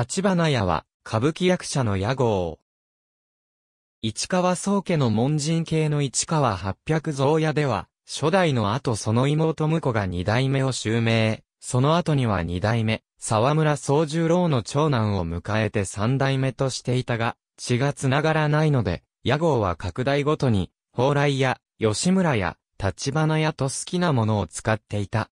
立花屋は、歌舞伎役者の屋号。市川宗家の門人系の市川八百蔵屋では、初代の後その妹婿が二代目を襲名、その後には二代目、沢村宗十郎の長男を迎えて三代目としていたが、血が繋がらないので、屋号は拡大ごとに、蓬莱屋、吉村屋、立花屋と好きなものを使っていた。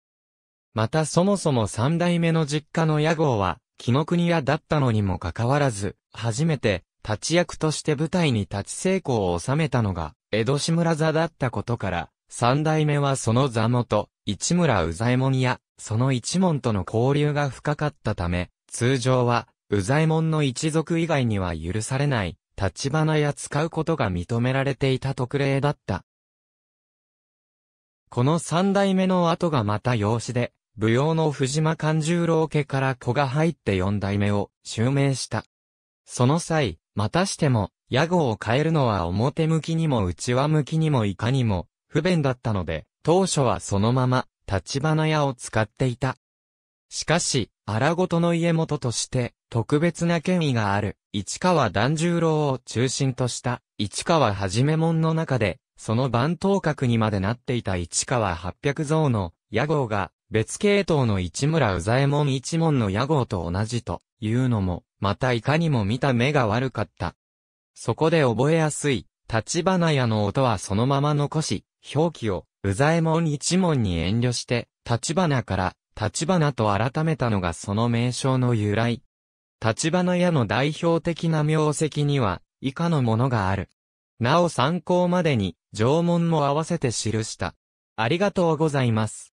またそもそも三代目の実家の屋号は、紀の国屋だったのにもかかわらず、初めて、立役として舞台に立ち成功を収めたのが、江戸志村座だったことから、三代目はその座元、市村宇左衛門や、その一門との交流が深かったため、通常は、宇左衛門の一族以外には許されない、立花や使うことが認められていた特例だった。この三代目の後がまた養子で、舞踊の藤間勘十郎家から子が入って四代目を襲名した。その際、またしても、屋号を変えるのは表向きにも内輪向きにもいかにも不便だったので、当初はそのまま、立花屋を使っていた。しかし、荒事の家元として、特別な権威がある、市川團十郎を中心とした、市川はじめ門の中で、その番頭格にまでなっていた市川八百像の、屋号が、別系統の市村ざ左衛門一門の屋号と同じというのも、またいかにも見た目が悪かった。そこで覚えやすい、立花屋の音はそのまま残し、表記を、ざ左衛門一門に遠慮して、立花から、立花と改めたのがその名称の由来。立花屋の代表的な名跡には、以下のものがある。なお参考までに、縄文も合わせて記した。ありがとうございます。